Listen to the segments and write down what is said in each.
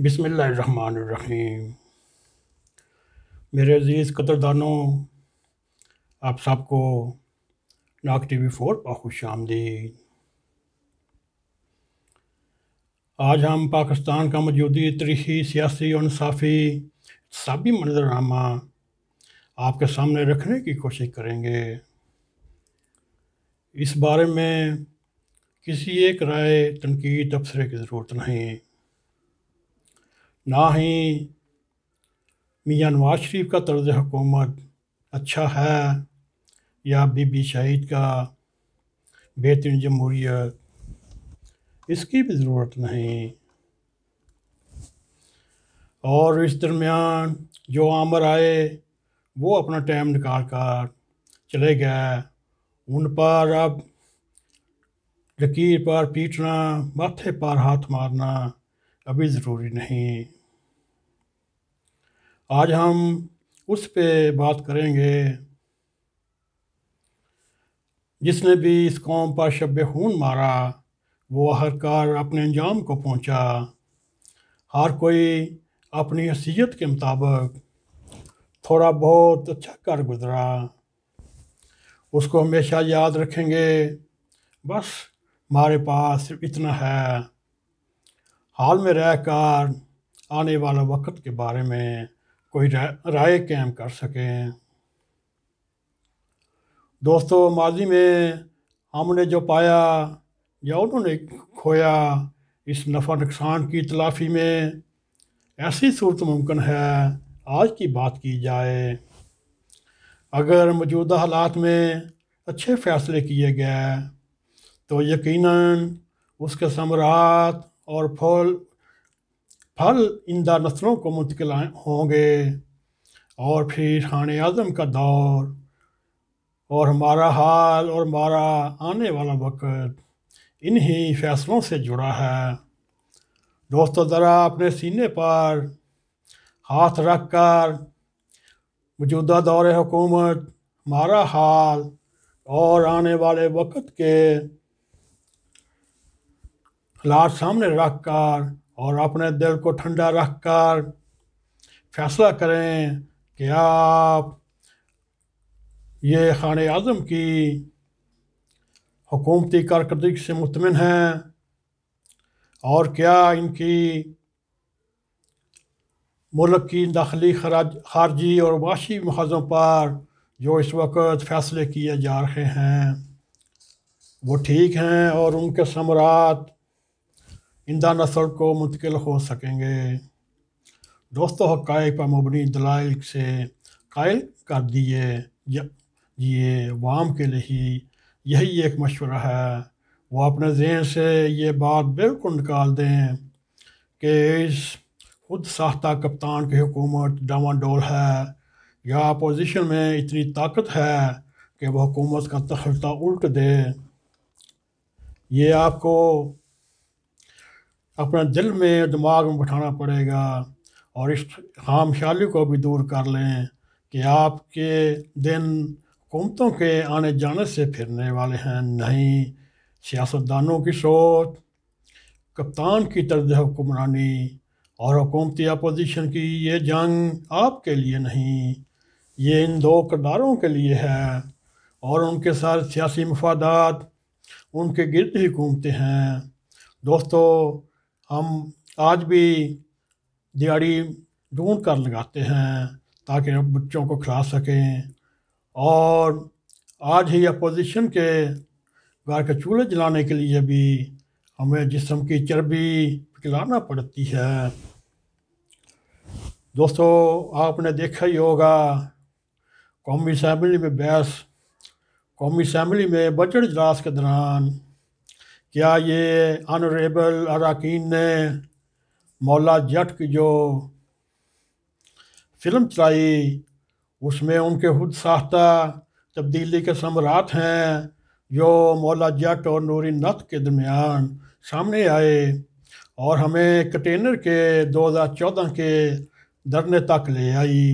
बिसमीम मेरे अजीज़ कतरदानों आप सबको नाक टी वी फोर पर खुश आमदीद आज हम पाकिस्तान का मौजूदी तरीखी सियासी और इंसाफी सभी मंजरनामा आपके सामने रखने की कोशिश करेंगे इस बारे में किसी एक राय तनकीद तबसरे की ज़रूरत नहीं ना ही मियाँ नवाज शरीफ का तर्ज हुकूमत अच्छा है या बीबी शहीद का बेहतरीन जमहूरीत इसकी भी ज़रूरत नहीं और इस दरमियान जो आमर आए वो अपना टाइम निकाल कर चले गए उन पर अब लकीर पर पीटना माथे पर हाथ मारना अभी ज़रूरी नहीं आज हम उस पे बात करेंगे जिसने भी इस कौम पर शब खून मारा वो हर कार अपने अंजाम को पहुंचा हर कोई अपनी हसीियत के मुताबिक थोड़ा बहुत अच्छा कर गुजरा उसको हमेशा याद रखेंगे बस हमारे पास सिर्फ इतना है हाल में रहकर आने वाला वक्त के बारे में कोई राय कैम कर सकें दोस्तों माजी में हमने जो पाया या उन्होंने खोया इस नफ़ा नुकसान की तलाफी में ऐसी सूरत मुमकिन है आज की बात की जाए अगर मौजूदा हालात में अच्छे फैसले किए गए तो यकीनन उसके समरात और फल फल इंदा नस्लों को मुंतकिल होंगे और फिर खान आज़म का दौर और हमारा हाल और हमारा आने वाला वक़्त इन्हीं फैसलों से जुड़ा है दोस्तों ज़रा अपने सीने पर हाथ रख कर मौजूदा दौर हुकूमत हमारा हाल और आने वाले वक़्त के हालात सामने रख कर और अपने दिल को ठंडा रख कर फैसला करें कि आप ये खान आज़म की हुकूमती कारकर्दगी से मुतमिन हैं और क्या इनकी मुल्क की दाखिली खराज खारजी और माशी महाजों पर जो इस वक्त फ़ैसले किए जा रहे हैं वो ठीक हैं और उनके सम्राट इंदा नसल को मुंतकिल हो सकेंगे दोस्तों हक़ पर मबनी दलाइल से कायल कर दिए ये वाम के लिए ही यही एक मशवरा है वो अपने जहन से ये बात बिल्कुल निकाल दें कि इस खुद साख्ता कप्तान की हुकूमत डावाडोल है या अपोजिशन में इतनी ताकत है कि वह हुकूमत का तखलता उल्ट दे ये आपको अपना दिल में दिमाग में बैठाना पड़ेगा और इस खाम ख्याली को भी दूर कर लें कि आपके दिन हुकूमतों के आने जाने से फिरने वाले हैं नहीं सियासतदानों की सोच कप्तान की तर्ज हुकुमरानी और हुकूमती अपोजिशन की ये जंग आपके लिए नहीं ये इन दो किरदारों के लिए है और उनके साथ सियासी मफादात उनके गिरद ही घूमते हैं दोस्तों हम आज भी दिहाड़ी ढूंढ कर लगाते हैं ताकि बच्चों को खिला सकें और आज ही अपोजिशन के घर के चूल्हे जलाने के लिए भी हमें जिसम की चर्बी खिलाना पड़ती है दोस्तों आपने देखा ही होगा कौमी असम्बली में बहस कौमी असम्बली में बजट इजलास के दौरान क्या ये ऑनरेबल अरकान ने मौला जट की जो फिल्म चलाई उसमें उनके खुद साख्ता तब्दीली के सम्राट हैं जो मौला जट और नूरी नथ के दरमियान सामने आए और हमें कंटेनर के 2014 के धरने तक ले आई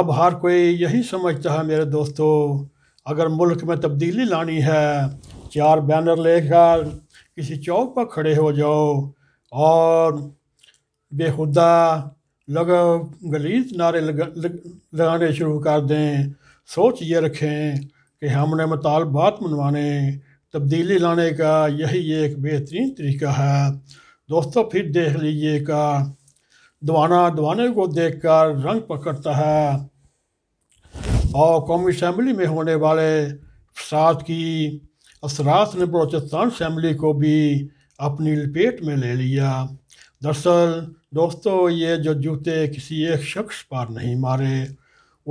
अब हर कोई यही समझता है मेरे दोस्तों अगर मुल्क में तब्दीली लानी है चार बैनर लेकर किसी चौक पर खड़े हो जाओ और बेहुदा लग गलीज नारे लग, लग, लगाने शुरू कर दें सोच ये रखें कि हमने मुतालबात मनवाने तब्दीली लाने का यही एक बेहतरीन तरीका है दोस्तों फिर देख लीजिएगा दवाना दवाने को देखकर रंग पकड़ता है और कौमी असम्बली में होने वाले फसाद की असरात ने बलोचिस्तान असम्बली को भी अपनी लपेट में ले लिया दरअसल दोस्तों ये जो जूते किसी एक शख्स पर नहीं मारे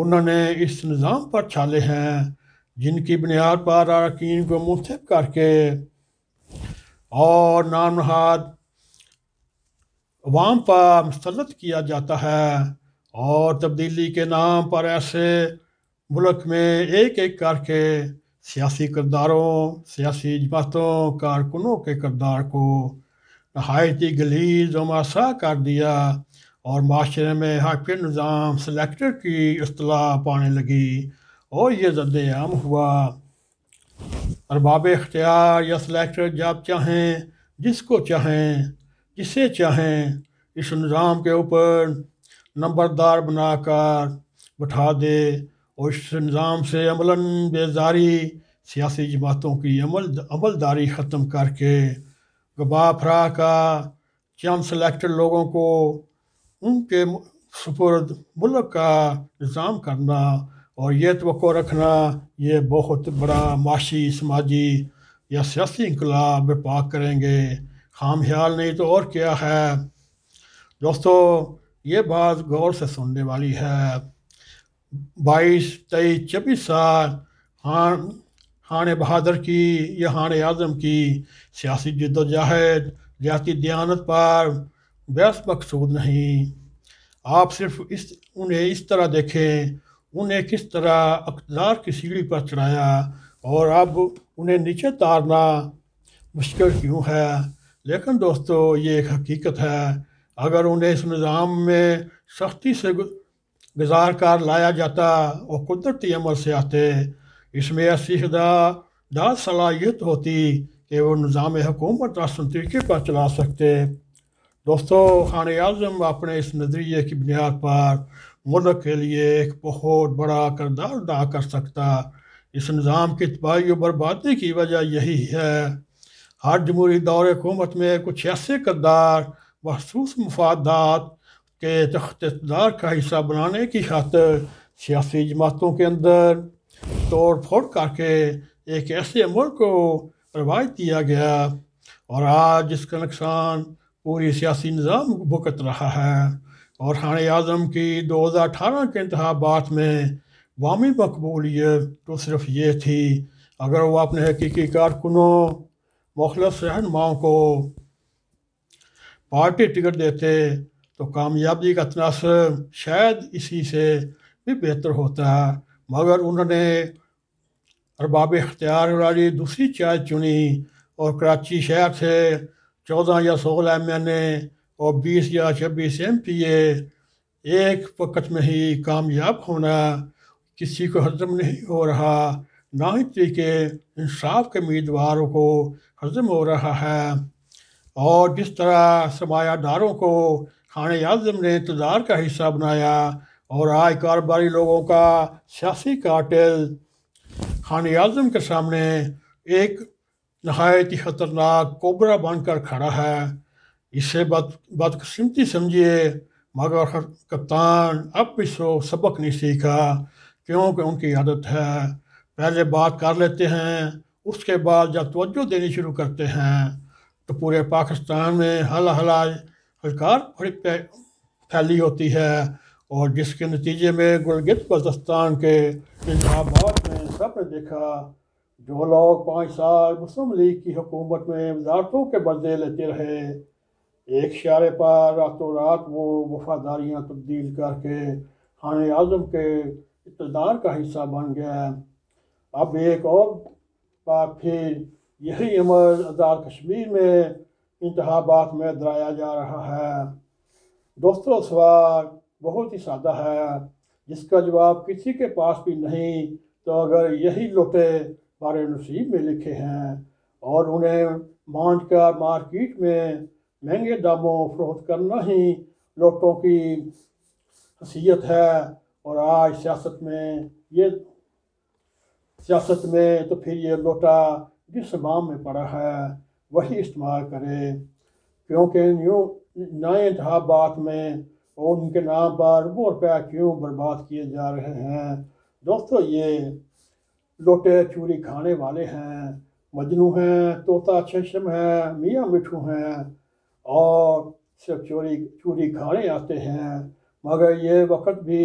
उन्होंने इस निज़ाम पर छाले हैं जिनकी बुनियाद पर अरकान को मुंतब करके और नामहाद अवाम पर मुसलत किया जाता है और तब्दीली के नाम पर ऐसे मुल्क में एक एक करके सियासी करदारों सियासी जमातों कारकुनों के करदार को नहायती गलीज व मासा कर दिया और माशरे में हाकिम निज़ाम सेलेक्टर की असलाह पाने लगी और ये जद आम हुआ अरबाब इख्तियार या सेलेक्टर जब चाहें जिसको चाहें जिसे चाहें इस निज़ाम के ऊपर नंबरदार बनाकर बैठा दे और इस निज़ाम से अमला बेजारी सियासी जमातों की अमल अमलदारी ख़त्म करके गबा फ्रा का चम सेलेक्टेड लोगों को उनके सुपुर्द मुल्क का निज़ाम करना और ये तो रखना ये बहुत बड़ा माशी समाजी या सियासी इनकलाब पाक करेंगे खाम ख्याल नहीं तो और क्या है दोस्तों ये बात गौर से सुनने वाली है बाईस तेईस छब्बीस साल हाँ हान बहादुर की या हान आज़म की सियासी जद्दोजहद रियाती दयानत पर बहस मकसूद नहीं आप सिर्फ इस उन्हें इस तरह देखें उन्हें किस तरह अकदार की सीढ़ी पर चढ़ाया और अब उन्हें नीचे तारना मुश्किल क्यों है लेकिन दोस्तों ये एक हकीकत है अगर उन्हें इस निज़ाम में सख्ती से गुजार कर लाया जाता और कुदरती अमल से आते इसमें असीदा दा सलाहियत होती कि वो निज़ाम हुकूमत और तरीके पर चला सकते दोस्तों खान अजम अपने इस नज़रिए की बुनियाद पर मुल्क के लिए एक बहुत बड़ा करदार अदा कर सकता इस निज़ाम की तबाही और बर्बादी की वजह यही है हर जमहूरी दौर हुकूमत में कुछ ऐसे करदार मखसूस मफादात के तख्तदार का हिस्सा बनाने की खातर सियासी जमातों के अंदर तोड़ फोड़ करके एक ऐसे अमल को रवाज दिया गया और आज इसका नुकसान पूरी सियासी निज़ाम भुगत रहा है और खान आजम की दो हज़ार अठारह के इंतबात में वामी मकबूलियत तो सिर्फ ये थी अगर वह अपने हकीकी कारकुनों मुखलस रहनुमाओं को पार्टी टिकट देते तो कामयाबी का तनासर शायद इसी से भी बेहतर होता है मगर उन्होंने अरबाब इख्तियार वाली दूसरी चाय चुनी और कराची शहर से चौदह या सोलह एम एन ए और बीस या छब्बीस एम पी ए एक वक्त में ही कामयाब होना किसी को हजम नहीं हो रहा ना ही तरीके इंसाफ के उम्मीदवारों को हजम हो रहा है और जिस तरह सरमायादारों को खाने आजम ने इंतजार का हिस्सा बनाया और आज कारोबारी लोगों का सियासी काटिल खान आजम के सामने एक नहायत ही ख़तरनाक कोबरा बनकर खड़ा है इसे बद बदकस्मती समझिए मगर कप्तान अब भी सो सबक नहीं सीखा क्योंकि उनकी आदत है पहले बात कर लेते हैं उसके बाद जब तवज्जो देनी शुरू करते हैं तो पूरे पाकिस्तान में हला हला सरकार बड़ी फैली होती है और जिसके नतीजे में गुलगित बल्तस्तान के इंतबात में सबने देखा जो लोग पाँच साल मुस्लिम लीग की हुकूमत में वजारतों के बदले लेते रहे एक शारे पर रातों रात वो वफादारियाँ तब्दील करके खान आजम के इकतदार का हिस्सा बन गया अब एक और बार फिर यही अमर आज़ाद कश्मीर में इंतहा में दराया जा रहा है दोस्तों सवाल बहुत ही सादा है जिसका जवाब किसी के पास भी नहीं तो अगर यही लोटे बारे नसीब में लिखे हैं और उन्हें मांझ कर मार्किट में महंगे दामों फरोख्त करना ही लोटों की हसीियत है और आज सियासत में ये सियासत में तो फिर ये लोटा जिस माम में पड़ा है वही इस्तेमाल करें क्योंकि यूँ नाात में और उनके नाम पर वो रुपया क्यों बर्बाद किए जा रहे हैं दोस्तों ये लोटे चूरी खाने वाले हैं मजनू हैं तोता छम हैं मियाँ मिठू हैं और सिर्फ चोरी चूरी खाने आते हैं मगर ये वक्त भी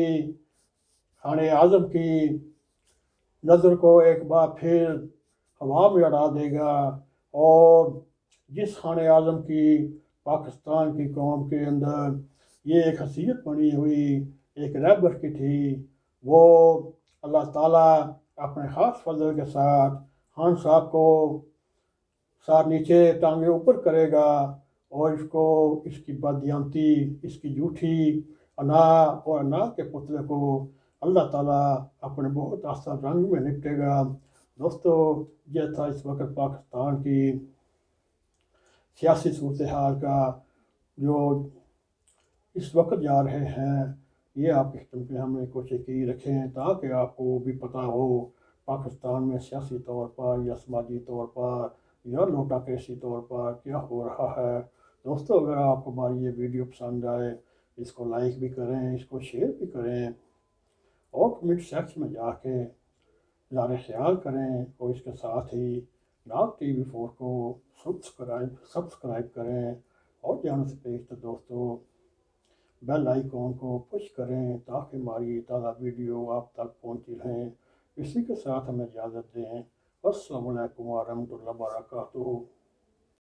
खाने आज़म की नज़र को एक बार फिर हवा में अड़ा देगा और जिस खान आजम की पाकिस्तान की कौम के अंदर ये एक हसीियत बनी हुई एक रैबर की थी वो अल्लाह ताला अपने ख़ास फजल के साथ खान साहब को साथ नीचे टांगे ऊपर करेगा और इसको इसकी बदयंती इसकी जूठी अना और अना के पुतले को अल्लाह ताला अपने बहुत आसान रंग में निपटेगा दोस्तों यह था इस वक्त पाकिस्तान की सियासी सूरत हाल का जो इस वक्त जा रहे हैं ये आप सिस्टम पे हमने कोशिश की रखें ताकि आपको भी पता हो पाकिस्तान में सियासी तौर पर या समाजी तौर पर या लोटाकेसी तौर पर क्या हो रहा है दोस्तों अगर आपको हमारी ये वीडियो पसंद आए इसको लाइक भी करें इसको शेयर भी करें और कमेंट सेक्शन में जाके जार ख्याल करें और इसके साथ ही नाग टी वी फोर को सब्सक्राइब सब्सक्राइब करें और जान से पेश तो दोस्तों बेल आइकॉन को पुश करें ताकि हमारी ताज़ा वीडियो आप तक पहुंची रहें इसी के साथ हमें इजाज़त दें असलकम वरहमल वर्का